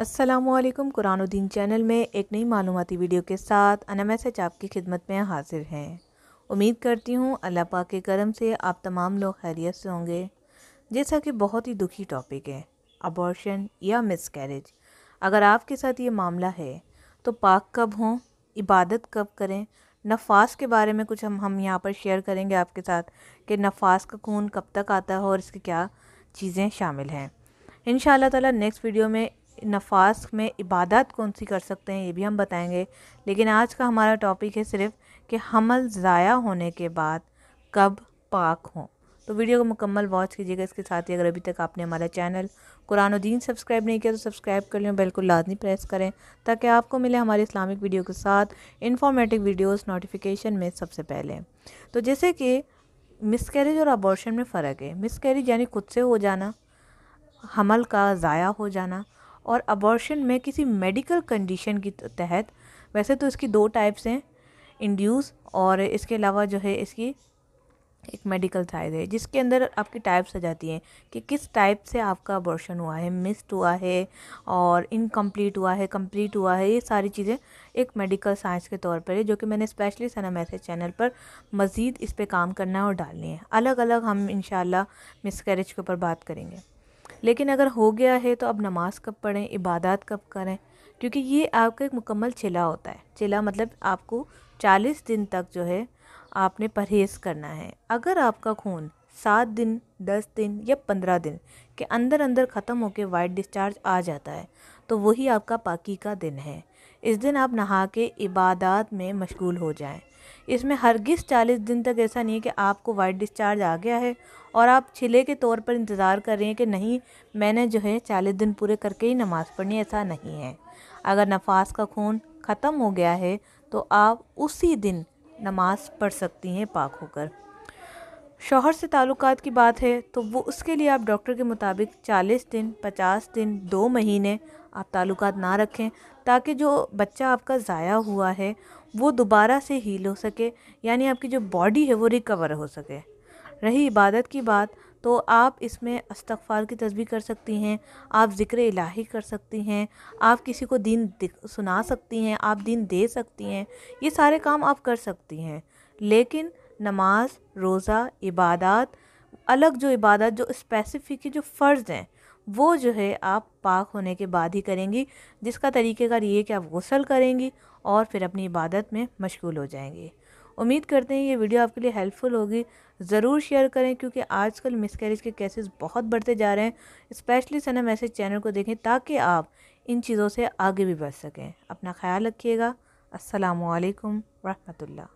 Aslam कुरानुद्दीन channel में एक नई मालूमती वीडियो के साथ अनमैसेज आपकी खिदमत में हाजिर हैं उम्मीद करती हूँ अल्लाह पाक के करम से आप तमाम लोग खैरियत से होंगे जैसा कि बहुत ही दुखी टॉपिक है अबॉर्शन या मिस कैरेज अगर आपके साथ ये मामला है तो पाक कब हों इबादत कब करें नफास के बारे में कुछ हम हम यहाँ पर शेयर करेंगे आपके साथ कि नफास का खून कब तक आता है और इसके क्या चीज़ें शामिल हैं इन ताला नेक्स्ट वीडियो में नफास में इबादत कौन सी कर सकते हैं ये भी हम बताएंगे लेकिन आज का हमारा टॉपिक है सिर्फ कि हमल ज़ाया होने के बाद कब पाक हों तो वीडियो को मुकम्मल वॉच कीजिएगा इसके साथ ही अगर अभी तक आपने हमारा चैनल कुरान दीन सब्सक्राइब नहीं किया तो सब्सक्राइब कर लें बिल्कुल लाजमी प्रेस करें ताकि आपको मिले हमारे इस्लामिक वीडियो के साथ इन्फॉर्मेटिव वीडियोस नोटिफिकेशन में सबसे पहले तो जैसे कि मिसकैरेज और अबॉर्शन में फ़र्क है मिसकैरेज यानी खुद से हो जाना हमल का ज़ाया हो जाना और अबॉर्शन में किसी मेडिकल कंडीशन के तहत वैसे तो इसकी दो टाइप्स हैं इंड्यूस और इसके अलावा जो है इसकी एक मेडिकल साइज़ है जिसके अंदर आपकी टाइप्स आ जाती हैं कि किस टाइप से आपका अबॉर्शन हुआ है मिस्ड हुआ है और इनकम्प्लीट हुआ है कंप्लीट हुआ है ये सारी चीज़ें एक मेडिकल साइंस के तौर पर है जो कि मैंने स्पेशली सना मैसेज चैनल पर मज़ीद इस पर काम करना है और डालनी है अलग अलग हम इन मिसकैरेज के ऊपर बात करेंगे लेकिन अगर हो गया है तो अब नमाज़ कब पढ़ें इबादत कब करें क्योंकि ये आपका एक मुकम्मल चिला होता है चिला मतलब आपको चालीस दिन तक जो है आपने परहेज़ करना है अगर आपका खून सात दिन दस दिन या पंद्रह दिन के अंदर अंदर ख़त्म होकर वाइट डिस्चार्ज आ जाता है तो वही आपका पाकी का दिन है इस दिन आप नहा के इबादत में मशगूल हो जाएं इसमें हरगिज़ चालीस दिन तक ऐसा नहीं है कि आपको वाइट डिस्चार्ज आ गया है और आप छिले के तौर पर इंतज़ार कर रहे हैं कि नहीं मैंने जो है चालीस दिन पूरे करके ही नमाज़ पढ़नी ऐसा नहीं है अगर नफास का खून ख़त्म हो गया है तो आप उसी दिन नमाज़ पढ़ सकती हैं पाक होकर शोहर से ताल्लुकात की बात है तो वो उसके लिए आप डॉक्टर के मुताबिक 40 दिन 50 दिन दो महीने आप ताल्लुकात ना रखें ताकि जो बच्चा आपका ज़ाया हुआ है वो दोबारा से हील हो सके यानी आपकी जो बॉडी है वो रिकवर हो सके रही इबादत की बात तो आप इसमें अस्तफ़ार की तस्वीर कर सकती हैं आप ज़िक्र इलाही कर सकती हैं आप किसी को दीन सुना सकती हैं आप दीन दे सकती हैं ये सारे काम आप कर सकती हैं लेकिन नमाज रोज़ा इबादत अलग जो इबादत जो स्पेसिफिक जो फ़र्ज़ हैं वो जो है आप पाक होने के बाद ही करेंगी जिसका तरीक़ेकार ये कि आप गसल करेंगी और फिर अपनी इबादत में मशगूल हो जाएंगी उम्मीद करते हैं ये वीडियो आपके लिए हेल्पफुल होगी ज़रूर शेयर करें क्योंकि आजकल मिसकैरेज के केसेस बहुत बढ़ते जा रहे हैं स्पेशली सनम ऐसे चैनल को देखें ताकि आप इन चीज़ों से आगे भी बढ़ सकें अपना ख्याल रखिएगा असलकम वरहमल्ला